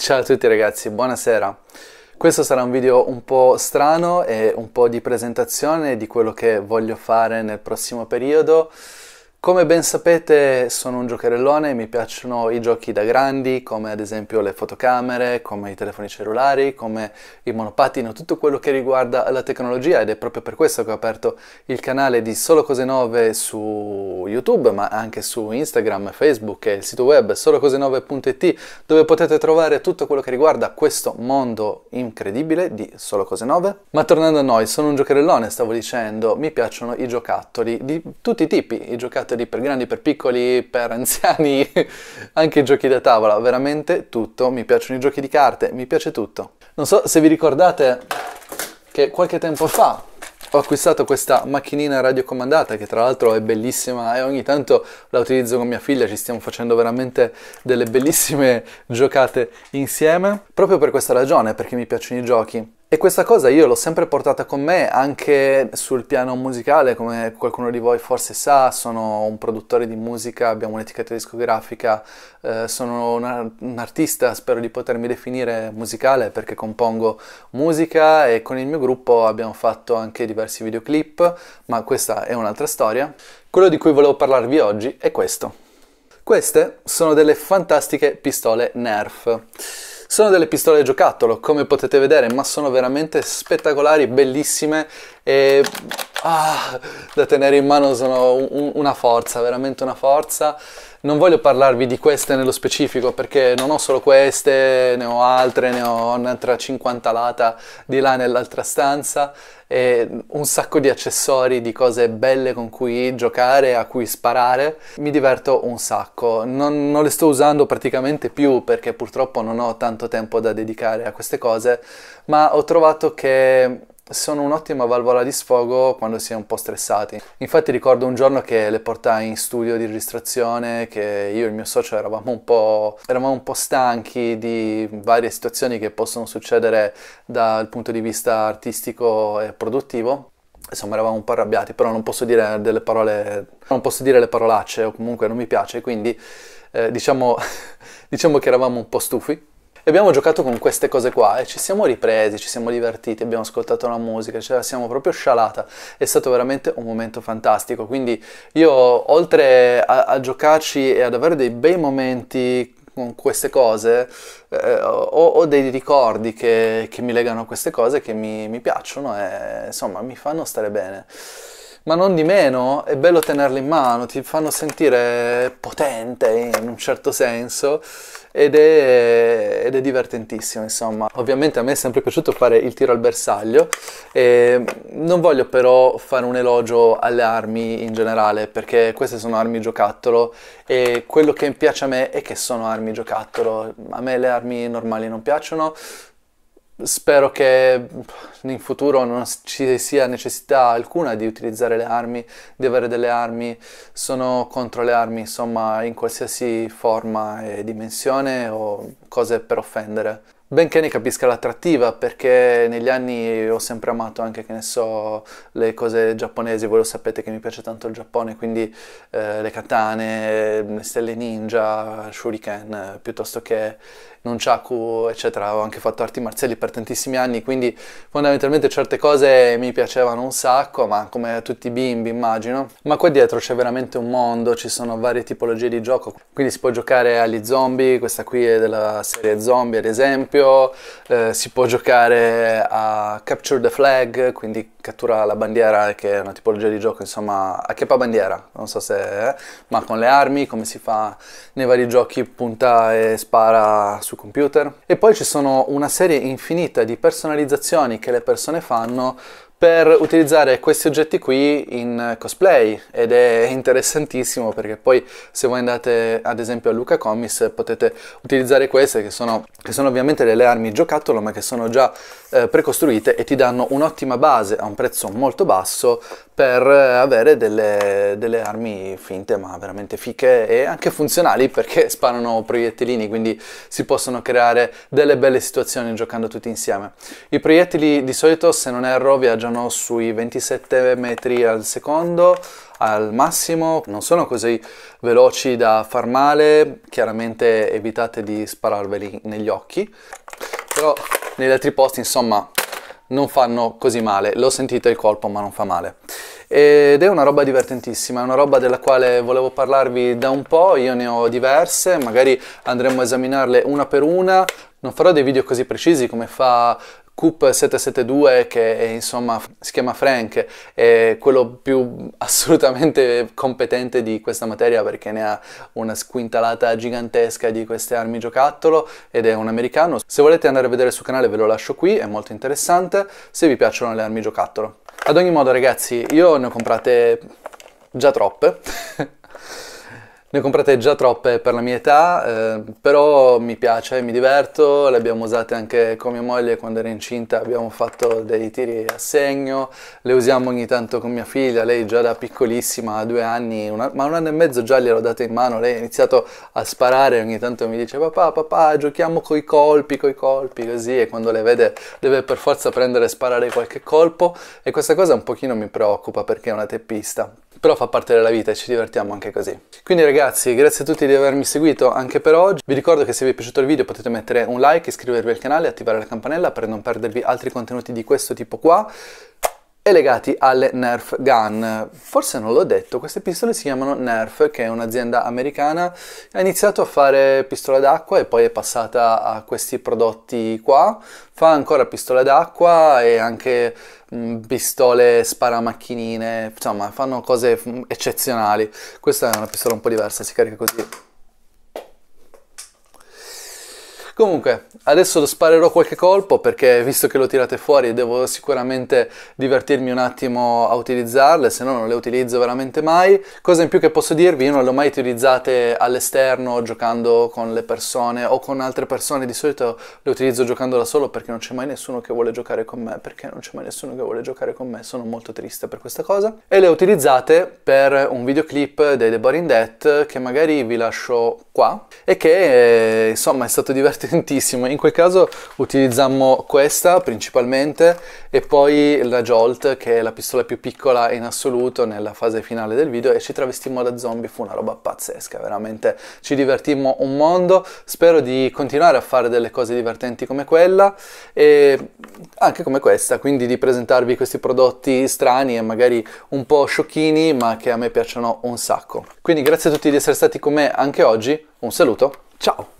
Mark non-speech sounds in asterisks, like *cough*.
Ciao a tutti ragazzi, buonasera. Questo sarà un video un po' strano e un po' di presentazione di quello che voglio fare nel prossimo periodo come ben sapete sono un giocherellone, mi piacciono i giochi da grandi come ad esempio le fotocamere, come i telefoni cellulari, come il monopattino, tutto quello che riguarda la tecnologia ed è proprio per questo che ho aperto il canale di Solo Cose Nove su YouTube ma anche su Instagram, Facebook e il sito web solocosenove.it dove potete trovare tutto quello che riguarda questo mondo incredibile di Solo Cose Nove. Ma tornando a noi, sono un giocherellone, stavo dicendo, mi piacciono i giocattoli di tutti i tipi, i giocattoli giocattoli per grandi, per piccoli, per anziani, *laughs* anche giochi da tavola, veramente tutto, mi piacciono i giochi di carte, mi piace tutto. Non so se vi ricordate che qualche tempo fa ho acquistato questa macchinina radiocomandata che tra l'altro è bellissima e ogni tanto la utilizzo con mia figlia, ci stiamo facendo veramente delle bellissime *laughs* giocate insieme, proprio per questa ragione, perché mi piacciono i giochi. E questa cosa io l'ho sempre portata con me anche sul piano musicale, come qualcuno di voi forse sa, sono un produttore di musica, abbiamo un'etichetta discografica, eh, sono una, un artista, spero di potermi definire musicale perché compongo musica e con il mio gruppo abbiamo fatto anche diversi videoclip, ma questa è un'altra storia. Quello di cui volevo parlarvi oggi è questo. Queste sono delle fantastiche pistole Nerf. Sono delle pistole giocattolo, come potete vedere, ma sono veramente spettacolari, bellissime e ah, da tenere in mano sono una forza, veramente una forza. Non voglio parlarvi di queste nello specifico perché non ho solo queste, ne ho altre, ne ho un'altra 50 lata di là nell'altra stanza e un sacco di accessori, di cose belle con cui giocare, a cui sparare. Mi diverto un sacco. Non, non le sto usando praticamente più perché purtroppo non ho tanto tempo da dedicare a queste cose, ma ho trovato che sono un'ottima valvola di sfogo quando si è un po' stressati. Infatti ricordo un giorno che le portai in studio di registrazione, che io e il mio socio eravamo un po', eravamo un po stanchi di varie situazioni che possono succedere dal punto di vista artistico e produttivo insomma eravamo un po' arrabbiati, però non posso dire delle parole, non posso dire le parolacce o comunque non mi piace, quindi eh, diciamo, *laughs* diciamo che eravamo un po' stufi e abbiamo giocato con queste cose qua e ci siamo ripresi, ci siamo divertiti, abbiamo ascoltato la musica, ce cioè la siamo proprio scialata. È stato veramente un momento fantastico. Quindi io oltre a, a giocarci e ad avere dei bei momenti con queste cose, eh, ho, ho, dei ricordi che, che, mi legano a queste cose che mi, mi piacciono e insomma mi fanno stare bene ma non di meno è bello tenerle in mano, ti fanno sentire potente in un certo senso ed è, ed è divertentissimo insomma. Ovviamente a me è sempre piaciuto fare il tiro al bersaglio, non voglio però fare un elogio alle armi in generale perché queste sono armi giocattolo e quello che piace a me è che sono armi giocattolo, a me le armi normali non piacciono, Spero che in futuro non ci sia necessità alcuna di utilizzare le armi, di avere delle armi, sono contro le armi, insomma, in qualsiasi forma e dimensione o cose per offendere. Benché ne capisca l'attrattiva, perché negli anni ho sempre amato anche, che ne so, le cose giapponesi, voi lo sapete che mi piace tanto il Giappone, quindi eh, le katane, le stelle ninja, shuriken, eh, piuttosto che Nunchaku, eccetera. Ho anche fatto arti marziali per tantissimi anni, quindi fondamentalmente certe cose mi piacevano un sacco, ma come tutti i bimbi immagino. Ma qua dietro c'è veramente un mondo, ci sono varie tipologie di gioco, quindi si può giocare agli zombie, questa qui è della serie zombie ad esempio, eh, si può giocare a Capture the Flag, quindi cattura la bandiera, che è una tipologia di gioco, insomma, a chepa bandiera, non so se è, eh, ma con le armi, come si fa nei vari giochi, punta e spara su computer. E poi ci sono una serie infinita di personalizzazioni che le persone fanno per utilizzare questi oggetti qui in cosplay ed è interessantissimo perché poi se voi andate ad esempio a Luca Comics potete utilizzare queste che sono, che sono ovviamente delle armi giocattolo ma che sono già eh, precostruite e ti danno un'ottima base a un prezzo molto basso per eh, avere delle, delle armi finte ma veramente fiche e anche funzionali perché *laughs* sparano proiettilini quindi si possono creare delle belle situazioni giocando tutti insieme. I proiettili di solito se non erro viaggiano viaggiano sui 27 metri al secondo al massimo, non sono così veloci da far male, chiaramente evitate di spararveli negli occhi, però negli altri posti insomma non fanno così male, lo sentite il colpo ma non fa male. Ed è una roba divertentissima, è una roba della quale volevo parlarvi da un po', io ne ho diverse, magari andremo a esaminarle una per una, non farò dei video così precisi come fa Coop 772 che è, insomma si chiama Frank, è quello più *laughs* assolutamente competente di questa materia perché ne ha una squintalata gigantesca di queste armi giocattolo ed è un americano. Se volete andare a vedere sul canale ve lo lascio qui, è molto interessante se vi piacciono le armi giocattolo. Ad ogni modo ragazzi io ne ho comprate già troppe *laughs* Ne comprate già troppe per la mia età, eh, però mi piace, mi diverto, le abbiamo usate anche con mia moglie quando era incinta, abbiamo fatto dei tiri a segno, le usiamo ogni tanto con mia figlia, lei già da piccolissima, a due anni, una, ma un anno e mezzo già gliel'ho data in mano, lei ha iniziato a sparare, ogni tanto mi dice papà, papà, giochiamo coi colpi, coi colpi, così, e quando le vede deve per forza prendere e sparare qualche colpo, e questa cosa un pochino mi preoccupa perché è una teppista, però fa parte della vita e ci divertiamo anche così. Quindi ragazzi, ragazzi, grazie a tutti di avermi seguito anche per oggi. Vi ricordo che se vi è piaciuto il video potete mettere un like, iscrivervi al canale, e attivare la campanella per non perdervi altri contenuti di questo tipo qua e legati alle Nerf Gun. Forse non l'ho detto, queste pistole si chiamano Nerf, che è un'azienda americana, ha iniziato a fare pistola d'acqua e poi è passata a questi prodotti qua, fa ancora pistole d'acqua e anche mm, pistole sparamacchinine, insomma fanno cose mm, eccezionali. Questa è una pistola un po' diversa, si carica così Comunque, adesso lo sparerò qualche colpo perché visto che lo tirate fuori devo sicuramente divertirmi un attimo a utilizzarle, se no non le utilizzo veramente mai. Cosa in più che posso dirvi, io non le ho mai utilizzate all'esterno giocando con le persone o con altre persone, di solito le utilizzo giocando da solo perché non c'è mai nessuno che vuole giocare con me, perché non c'è mai nessuno che vuole giocare con me, sono molto triste per questa cosa. E le ho utilizzate per un videoclip dei The Boring Dead che magari vi lascio qua e che eh, insomma è stato divertente potentissimo. In quel caso utilizzammo questa principalmente e poi la Jolt che è la pistola più piccola in assoluto nella fase finale del video e ci travestimmo da zombie, fu una roba pazzesca, veramente ci divertimmo un mondo. Spero di continuare a fare delle cose divertenti come quella e anche come questa, quindi di presentarvi questi prodotti strani e magari un po' sciocchini ma che a me piacciono un sacco. Quindi grazie a tutti di essere stati con me anche oggi, un saluto, ciao!